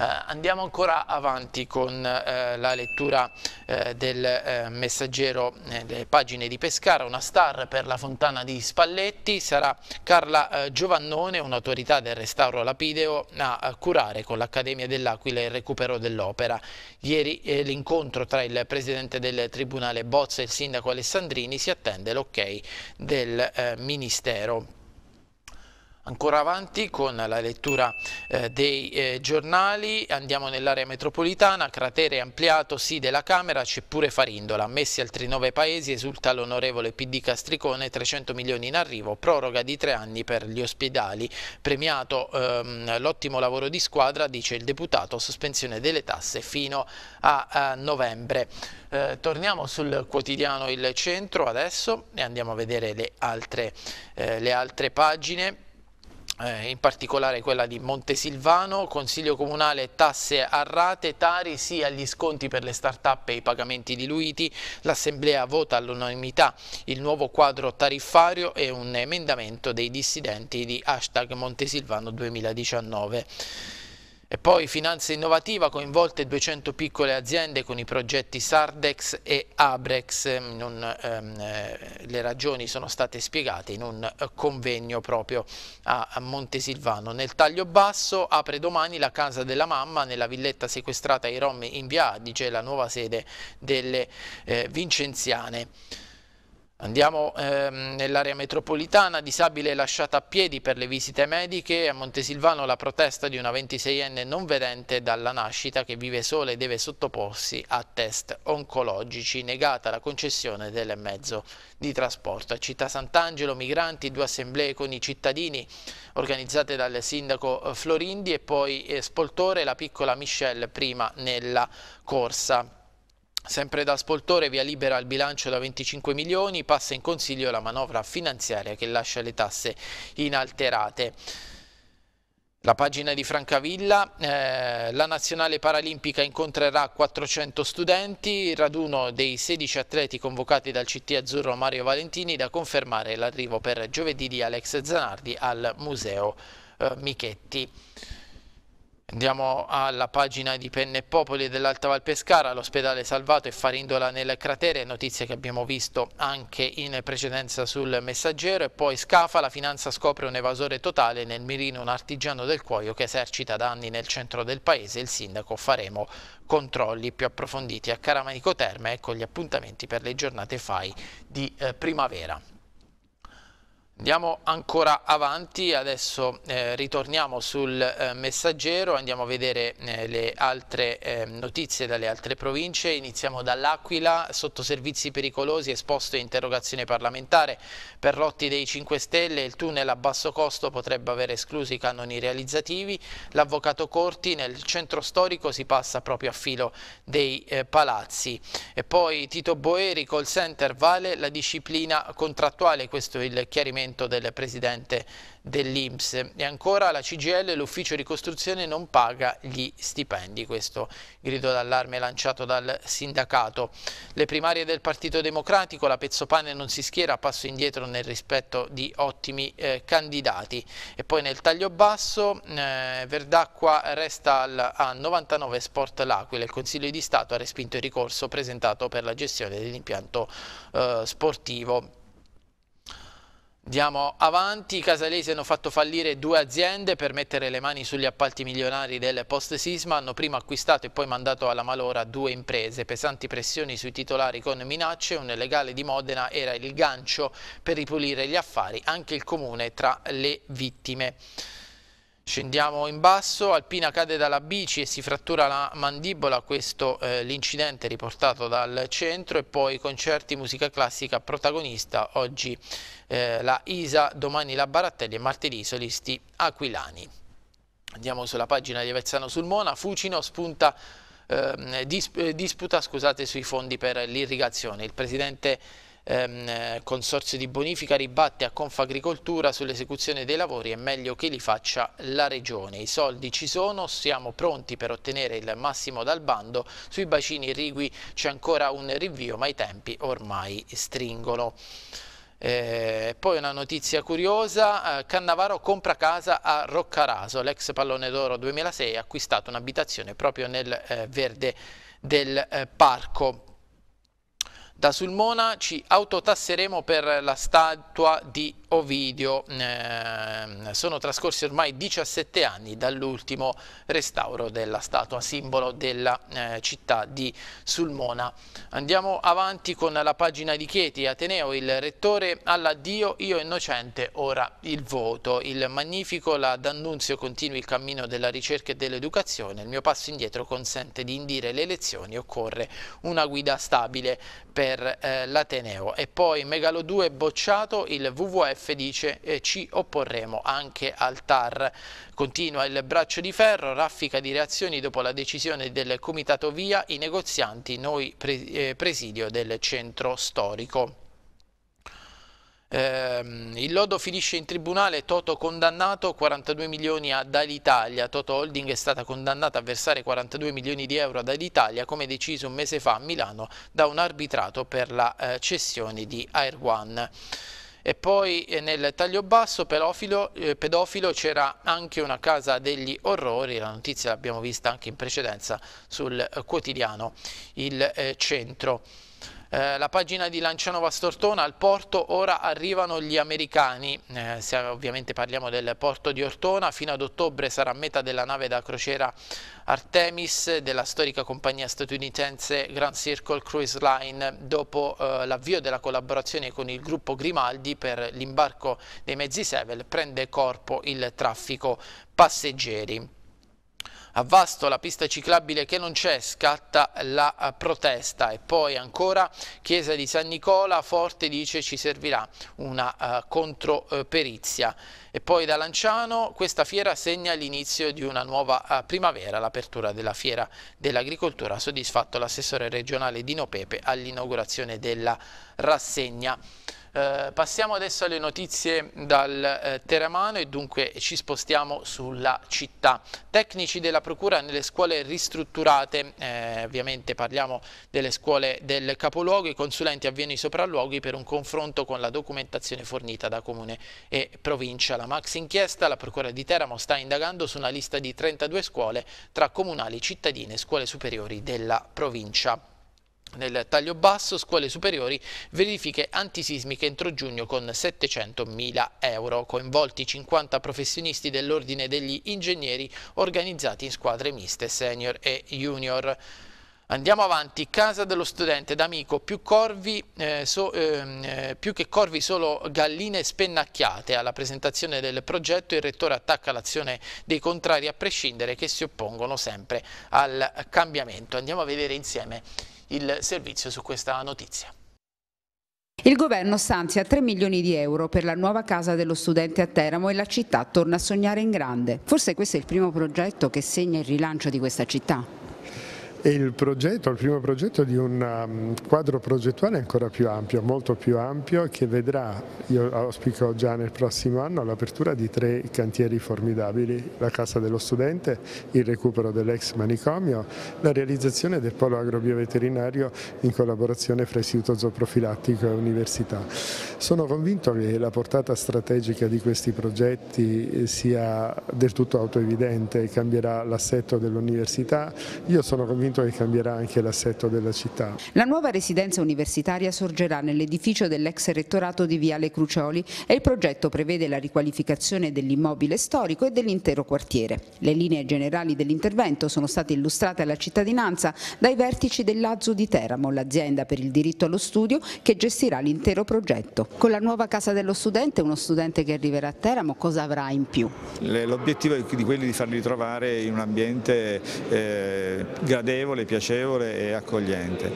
Eh, andiamo ancora avanti con eh, la lettura eh, del messaggero le pagine di Pescara, una star per la fontana di Spalletti, sarà Carla Giovannone, un'autorità del restauro lapideo, a curare con l'Accademia dell'Aquila il recupero dell'opera. Ieri l'incontro tra il presidente del Tribunale Bozza e il sindaco Alessandrini si attende l'ok ok del Ministero. Ancora avanti con la lettura eh, dei eh, giornali, andiamo nell'area metropolitana, cratere ampliato, sì della Camera, c'è pure Farindola, ammessi altri nove paesi, esulta l'onorevole PD Castricone, 300 milioni in arrivo, proroga di tre anni per gli ospedali, premiato ehm, l'ottimo lavoro di squadra, dice il deputato, sospensione delle tasse fino a, a novembre. Eh, torniamo sul quotidiano Il Centro adesso e andiamo a vedere le altre, eh, le altre pagine eh, in particolare quella di Montesilvano, Consiglio Comunale tasse a rate, tari sì agli sconti per le start-up e i pagamenti diluiti, l'Assemblea vota all'unanimità il nuovo quadro tariffario e un emendamento dei dissidenti di hashtag Montesilvano 2019. E poi finanza innovativa coinvolte 200 piccole aziende con i progetti Sardex e Abrex, non, ehm, eh, le ragioni sono state spiegate in un eh, convegno proprio a, Montesilvano. Nel taglio basso apre domani la casa della mamma nella villetta sequestrata ai Rom in via Adige, la nuova sede delle eh, Vincenziane. Andiamo ehm, nell'area metropolitana, disabile lasciata a piedi per le visite mediche, a Montesilvano la protesta di una 26enne non vedente dalla nascita che vive sola e deve sottoporsi a test oncologici, negata la concessione del mezzo di trasporto. A Città Sant'Angelo, migranti, due assemblee con i cittadini organizzate dal sindaco Florindi e poi eh, Spoltore, la piccola Michelle prima nella corsa. Sempre da Spoltore via libera al bilancio da 25 milioni, passa in consiglio la manovra finanziaria che lascia le tasse inalterate. La pagina di Francavilla, eh, la nazionale paralimpica incontrerà 400 studenti, raduno dei 16 atleti convocati dal CT azzurro Mario Valentini da confermare l'arrivo per giovedì di Alex Zanardi al Museo eh, Michetti. Andiamo alla pagina di Penne Popoli dell'Alta Val Pescara, l'ospedale salvato e Farindola nel cratere, notizie che abbiamo visto anche in precedenza sul messaggero e poi Scafa, la finanza scopre un evasore totale nel mirino un artigiano del cuoio che esercita da anni nel centro del paese, il sindaco faremo controlli più approfonditi a Caramanico Terme e con gli appuntamenti per le giornate FAI di eh, primavera. Andiamo ancora avanti, adesso eh, ritorniamo sul eh, messaggero, andiamo a vedere eh, le altre eh, notizie dalle altre province, iniziamo dall'Aquila, sotto servizi pericolosi esposto in interrogazione parlamentare per lotti dei 5 Stelle, il tunnel a basso costo potrebbe aver escluso i canoni realizzativi, l'avvocato Corti nel centro storico si passa proprio a filo dei eh, palazzi e poi Tito Boeri, call center vale la disciplina contrattuale, questo è il chiarimento l'intervento del presidente dell'Inps. E ancora la CGL, l'ufficio ricostruzione, non paga gli stipendi. Questo grido d'allarme lanciato dal sindacato. Le primarie del Partito Democratico, la Pezzopane non si schiera passo indietro nel rispetto di ottimi eh, candidati. E poi nel taglio basso, eh, Verdacqua resta al, a 99 Sport L'Aquila. Il Consiglio di Stato ha respinto il ricorso presentato per la gestione dell'impianto eh, sportivo. Andiamo avanti, i casalesi hanno fatto fallire due aziende per mettere le mani sugli appalti milionari del post-sisma, hanno prima acquistato e poi mandato alla malora due imprese, pesanti pressioni sui titolari con minacce, un legale di Modena era il gancio per ripulire gli affari, anche il comune tra le vittime. Scendiamo in basso, Alpina cade dalla bici e si frattura la mandibola, questo eh, l'incidente riportato dal centro e poi concerti musica classica protagonista, oggi eh, la Isa, domani la Barattelli e martedì i solisti aquilani. Andiamo sulla pagina di Avezzano sul Mona, Fucino spunta eh, dis disputa scusate, sui fondi per l'irrigazione. Il presidente ehm, Consorzio di Bonifica ribatte a Confagricoltura sull'esecuzione dei lavori, è meglio che li faccia la Regione. I soldi ci sono, siamo pronti per ottenere il massimo dal bando, sui bacini irrigui c'è ancora un rinvio ma i tempi ormai stringono. Eh, poi una notizia curiosa, eh, Cannavaro compra casa a Roccaraso, l'ex pallone d'oro 2006 ha acquistato un'abitazione proprio nel eh, verde del eh, parco. Da Sulmona ci autotasseremo per la statua di Ovidio. Eh, sono trascorsi ormai 17 anni dall'ultimo restauro della statua, simbolo della eh, città di Sulmona. Andiamo avanti con la pagina di Chieti, Ateneo, il rettore all'addio, io innocente, ora il voto. Il magnifico, la D'Annunzio continui il cammino della ricerca e dell'educazione, il mio passo indietro consente di indire le elezioni, occorre una guida stabile per eh, l'Ateneo. E poi Megalo 2 bocciato, il WWF l'ABF dice eh, ci opporremo anche al TAR. Continua il braccio di ferro, raffica di reazioni dopo la decisione del Comitato Via, i negozianti, noi eh, presidio del centro storico. Eh, il lodo finisce in tribunale, Toto condannato 42 milioni a dall'Italia. Toto Holding è stata condannata a versare 42 milioni di euro dall'Italia, come deciso un mese fa a Milano da un arbitrato per la eh, cessione di Air One. E poi eh, nel taglio basso pedofilo, eh, pedofilo c'era anche una casa degli orrori, la notizia l'abbiamo vista anche in precedenza sul eh, quotidiano Il eh, Centro. Eh, la pagina di Lancianova Stortona al porto, ora arrivano gli americani, eh, se ovviamente parliamo del porto di Ortona, fino ad ottobre sarà meta della nave da crociera Artemis della storica compagnia statunitense Grand Circle Cruise Line dopo eh, l'avvio della collaborazione con il gruppo Grimaldi per l'imbarco dei mezzi Sevel prende corpo il traffico passeggeri. A Vasto la pista ciclabile che non c'è, scatta la eh, protesta e poi ancora Chiesa di San Nicola, Forte dice ci servirà una uh, eh, controperizia. Eh, e poi da Lanciano questa fiera segna l'inizio di una nuova uh, primavera, l'apertura della fiera dell'agricoltura, ha soddisfatto l'assessore regionale Dino Pepe all'inaugurazione della rassegna. Eh, passiamo adesso alle notizie dal eh, Teramano e dunque ci spostiamo sulla città. Tecnici della Procura nelle scuole ristrutturate, eh, ovviamente parliamo delle scuole del capoluogo, i consulenti avviano i sopralluoghi per un confronto con la documentazione fornita da Comune e Provincia. La max inchiesta, la Procura di Teramo sta indagando su una lista di 32 scuole tra comunali, cittadine e scuole superiori della provincia nel taglio basso, scuole superiori, verifiche antisismiche entro giugno con 700.000 euro, coinvolti 50 professionisti dell'ordine degli ingegneri organizzati in squadre miste senior e junior. Andiamo avanti, casa dello studente d'amico, più, eh, so, ehm, eh, più che corvi solo galline spennacchiate. Alla presentazione del progetto il rettore attacca l'azione dei contrari a prescindere che si oppongono sempre al cambiamento. Andiamo a vedere insieme il servizio su questa notizia. Il governo stanzia 3 milioni di euro per la nuova casa dello studente a Teramo e la città torna a sognare in grande. Forse questo è il primo progetto che segna il rilancio di questa città il, progetto, il primo progetto di un um, quadro progettuale ancora più ampio, molto più ampio, che vedrà, io auspico già nel prossimo anno, l'apertura di tre cantieri formidabili, la Casa dello Studente, il recupero dell'ex manicomio, la realizzazione del polo agrobioveterinario in collaborazione fra istituto zooprofilattico e università. Sono convinto che la portata strategica di questi progetti eh, sia del tutto autoevidente, cambierà l'assetto dell'università. Io sono convinto appuntamento che cambierà anche l'assetto della città. La nuova residenza universitaria sorgerà nell'edificio dell'ex rettorato di Viale Crucioli e il progetto prevede la riqualificazione dell'immobile storico e dell'intero quartiere. Le linee generali dell'intervento sono state illustrate alla cittadinanza dai vertici dell'Azzu di Teramo, l'azienda per il diritto allo studio che gestirà l'intero progetto. Con la nuova casa dello studente, uno studente che arriverà a Teramo cosa avrà in più? L'obiettivo di quelli di farli trovare in un ambiente eh, gradevole gradevole, piacevole e accogliente.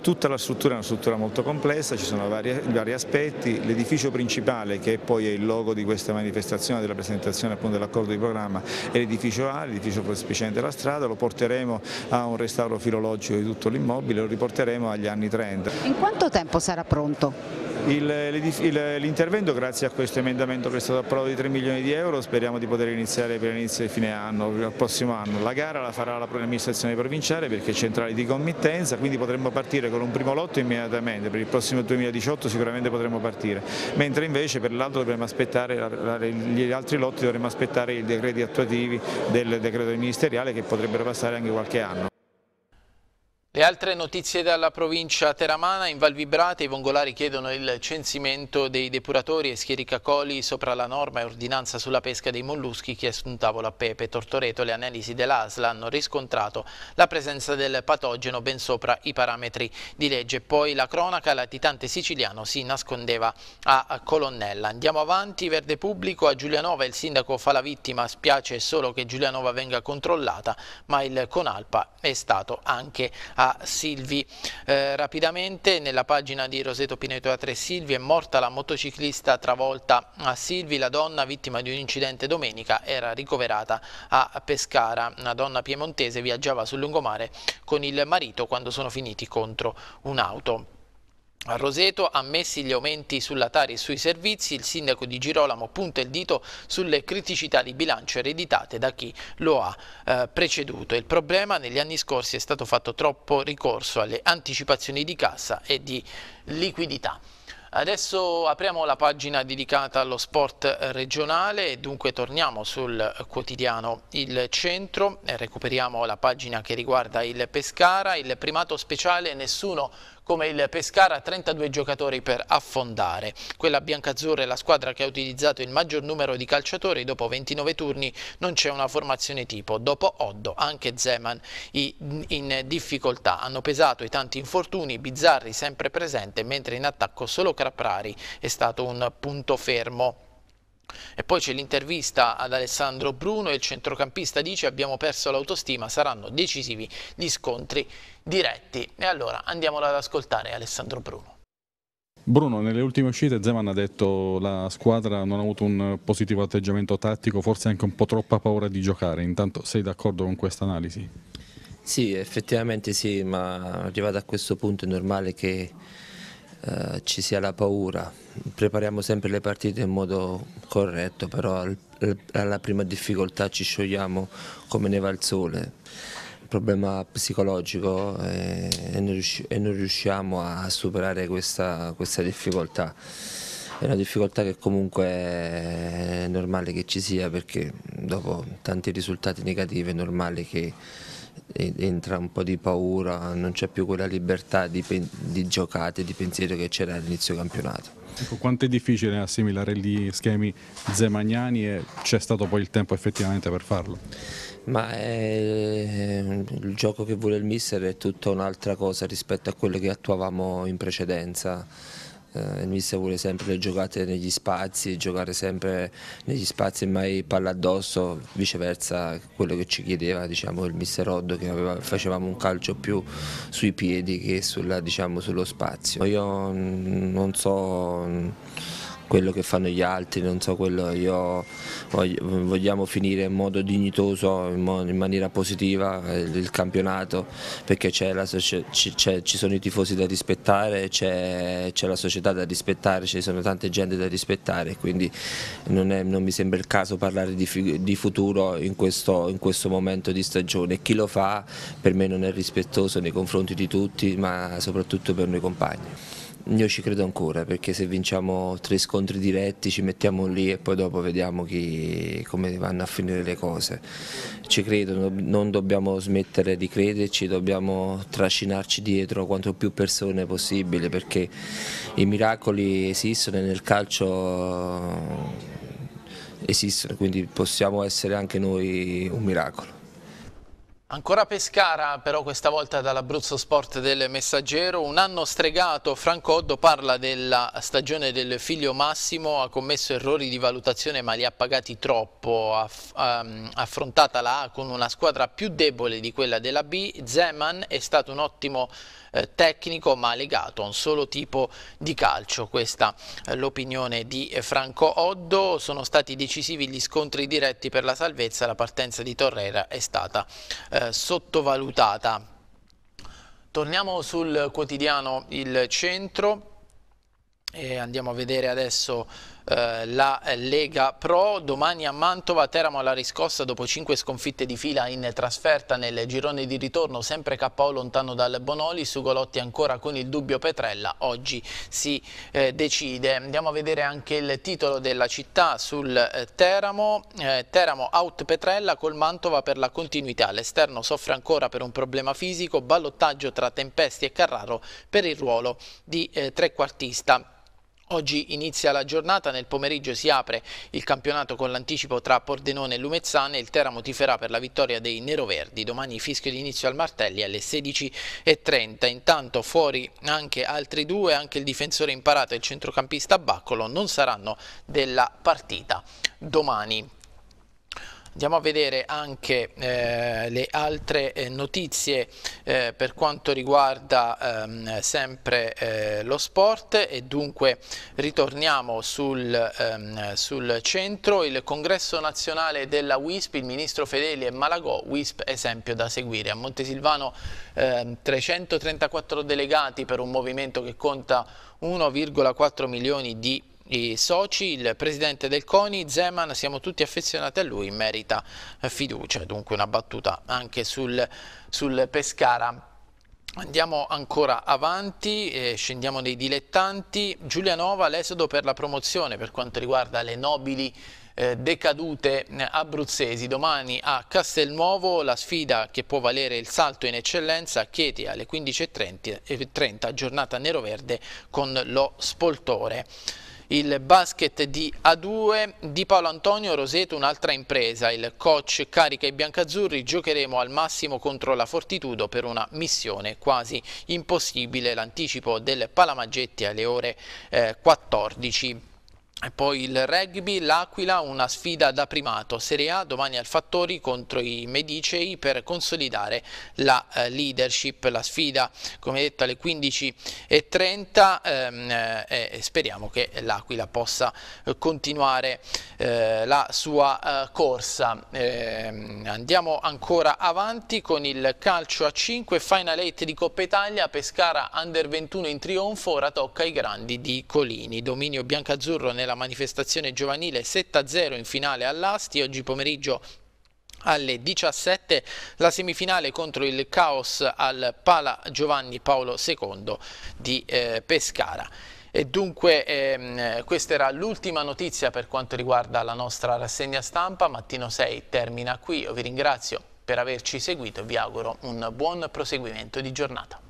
tutta la struttura è una struttura molto complessa, ci sono vari, vari aspetti, l'edificio principale che poi è il logo di questa manifestazione, della presentazione dell'accordo di programma, è l'edificio A, l'edificio prospiciente della strada, lo porteremo a un restauro filologico di tutto l'immobile, lo riporteremo agli anni 30. In quanto tempo sarà pronto? L'intervento grazie a questo emendamento che è stato approvato di 3 milioni di euro speriamo di poter iniziare per l'inizio di fine anno, il prossimo anno. La gara la farà l'amministrazione provinciale perché centrali di committenza, quindi potremmo partire con un primo lotto immediatamente, per il prossimo 2018 sicuramente potremmo partire, mentre invece per l'altro dovremmo aspettare, gli altri lotti dovremmo aspettare i decreti attuativi del decreto ministeriale che potrebbero passare anche qualche anno. Le altre notizie dalla provincia teramana, in Val Vibrate i vongolari chiedono il censimento dei depuratori e schiericacoli sopra la norma e ordinanza sulla pesca dei molluschi che è su un tavolo a Pepe Tortoreto. Le analisi dell'ASLA hanno riscontrato la presenza del patogeno ben sopra i parametri di legge. Poi la cronaca, latitante siciliano si nascondeva a Colonnella. Andiamo avanti, verde pubblico a Giulianova, il sindaco fa la vittima, spiace solo che Giulianova venga controllata, ma il Conalpa è stato anche a Silvi. Eh, rapidamente nella pagina di Roseto Pineto 3 Silvi è morta la motociclista travolta a Silvi, la donna vittima di un incidente domenica era ricoverata a Pescara. Una donna piemontese viaggiava sul lungomare con il marito quando sono finiti contro un'auto. A Roseto, ammessi gli aumenti sulla Tari e sui servizi, il sindaco di Girolamo punta il dito sulle criticità di bilancio ereditate da chi lo ha eh, preceduto. Il problema negli anni scorsi è stato fatto troppo ricorso alle anticipazioni di cassa e di liquidità. Adesso apriamo la pagina dedicata allo sport regionale e dunque torniamo sul quotidiano Il Centro, eh, recuperiamo la pagina che riguarda il Pescara, il primato speciale nessuno come il Pescara 32 giocatori per affondare. Quella biancazzurra è la squadra che ha utilizzato il maggior numero di calciatori dopo 29 turni, non c'è una formazione tipo. Dopo Oddo anche Zeman in difficoltà. Hanno pesato i tanti infortuni, Bizzarri sempre presente, mentre in attacco solo Craprari è stato un punto fermo. E poi c'è l'intervista ad Alessandro Bruno il centrocampista dice abbiamo perso l'autostima, saranno decisivi gli scontri diretti. E allora andiamolo ad ascoltare Alessandro Bruno. Bruno, nelle ultime uscite Zeman ha detto che la squadra non ha avuto un positivo atteggiamento tattico, forse anche un po' troppa paura di giocare. Intanto sei d'accordo con questa analisi? Sì, effettivamente sì, ma arrivato a questo punto è normale che eh, ci sia la paura. Prepariamo sempre le partite in modo corretto, però al, alla prima difficoltà ci sciogliamo come ne va il sole. Il problema psicologico e, eh, e, non, riusci, e non, riusciamo a superare questa, questa difficoltà è una difficoltà che comunque è normale che ci sia perché dopo tanti risultati negativi è normale che entra un po' di paura, non c'è più quella libertà di, di giocate, di pensiero che c'era all'inizio campionato. Ecco, quanto è difficile assimilare gli schemi zemagnani e c'è stato poi il tempo effettivamente per farlo? Ma è... Eh, il gioco che vuole il mister è tutta un'altra cosa rispetto a quello che attuavamo in precedenza eh, il mister vuole sempre le giocate negli spazi, giocare sempre negli spazi e mai palla addosso, viceversa quello che ci chiedeva diciamo, il mister Roddo che aveva, facevamo un calcio più sui piedi che sulla, diciamo, sullo spazio. Io non so quello che fanno gli altri, non so quello, io vogliamo finire in modo dignitoso, in, maniera positiva eh, il campionato perché la, ci sono i tifosi da rispettare, c'è la società da rispettare, ci sono tante gente da rispettare, quindi non, è, non mi sembra il caso parlare di, di futuro in questo, in questo momento di stagione. Chi lo fa per me non è rispettoso nei confronti di tutti ma soprattutto per noi compagni. Io ci credo ancora perché se vinciamo tre scontri diretti ci mettiamo lì e poi dopo vediamo chi, come vanno a finire le cose. Ci credo, non dobbiamo smettere di crederci, dobbiamo trascinarci dietro quanto più persone possibile perché i miracoli esistono e nel calcio esistono, quindi possiamo essere anche noi un miracolo. Ancora Pescara, però questa volta dall'Abruzzo Sport del Messaggero, un anno stregato, Franco Oddo parla della stagione del figlio Massimo, ha commesso errori di valutazione ma li ha pagati troppo, ha um, affrontata la A con una squadra più debole di quella della B, Zeman è stato un ottimo eh, tecnico ma legato a un solo tipo di calcio. Questa è eh, l'opinione di eh, Franco Oddo. Sono stati decisivi gli scontri diretti per la salvezza, la partenza di Torrera è stata eh, sottovalutata. Torniamo sul quotidiano Il Centro e andiamo a vedere adesso eh, la Lega Pro. Domani a Mantova, Teramo alla riscossa dopo 5 sconfitte di fila in trasferta nel girone di ritorno, sempre KO lontano dal Bonoli, Sugolotti ancora con il dubbio Petrella, oggi si eh, decide. Andiamo a vedere anche il titolo della città sul eh, Teramo, eh, Teramo out Petrella col Mantova per la continuità, l'esterno soffre ancora per un problema fisico, ballottaggio tra Tempesti e Carraro per il ruolo di eh, trequartista. Oggi inizia la giornata, nel pomeriggio si apre il campionato con l'anticipo tra Pordenone e Lumezzane, il Teramo tiferà per la vittoria dei Neroverdi, domani fischio di inizio al Martelli alle 16.30, intanto fuori anche altri due, anche il difensore imparato e il centrocampista Baccolo non saranno della partita domani. Andiamo a vedere anche eh, le altre eh, notizie eh, per quanto riguarda ehm, sempre eh, lo sport e dunque ritorniamo sul, ehm, sul, centro, il congresso nazionale della WISP, il ministro Fedeli e Malagò, WISP esempio da seguire. A Montesilvano ehm, 334 delegati per un movimento che conta 1,4 milioni di persone i soci, il presidente del CONI, Zeman, siamo tutti affezionati a lui, merita eh, fiducia, dunque una battuta anche sul, sul Pescara. Andiamo ancora avanti, eh, scendiamo nei dilettanti. Giulianova, l'esodo per la promozione per quanto riguarda le nobili eh, decadute eh, abruzzesi. Domani a Castelnuovo la sfida che può valere il salto in eccellenza a Chieti alle 15.30, eh, giornata nero-verde con lo Spoltore il basket di A2 di Paolo Antonio Roseto, un'altra impresa. Il coach carica i biancazzurri, giocheremo al massimo contro la Fortitudo per una missione quasi impossibile, l'anticipo del Palamaggetti alle ore eh, 14. E poi il rugby, l'Aquila, una sfida da primato, Serie A domani al Fattori contro i Medicei per consolidare la eh, leadership, la sfida come detto alle 15.30 ehm, eh, e speriamo che l'Aquila possa eh, continuare eh, la sua eh, corsa. Ehm, andiamo ancora avanti con il calcio a 5, Final 8 di Coppa Italia, Pescara Under 21 in trionfo, ora tocca ai grandi di Colini, dominio biancazzurro nella la manifestazione giovanile 7-0 in finale all'Asti, oggi pomeriggio alle 17 la semifinale contro il Caos al Pala Giovanni Paolo II di eh, Pescara. E dunque ehm, questa era l'ultima notizia per quanto riguarda la nostra rassegna stampa, Mattino 6 termina qui, io vi ringrazio per averci seguito e vi auguro un buon proseguimento di giornata.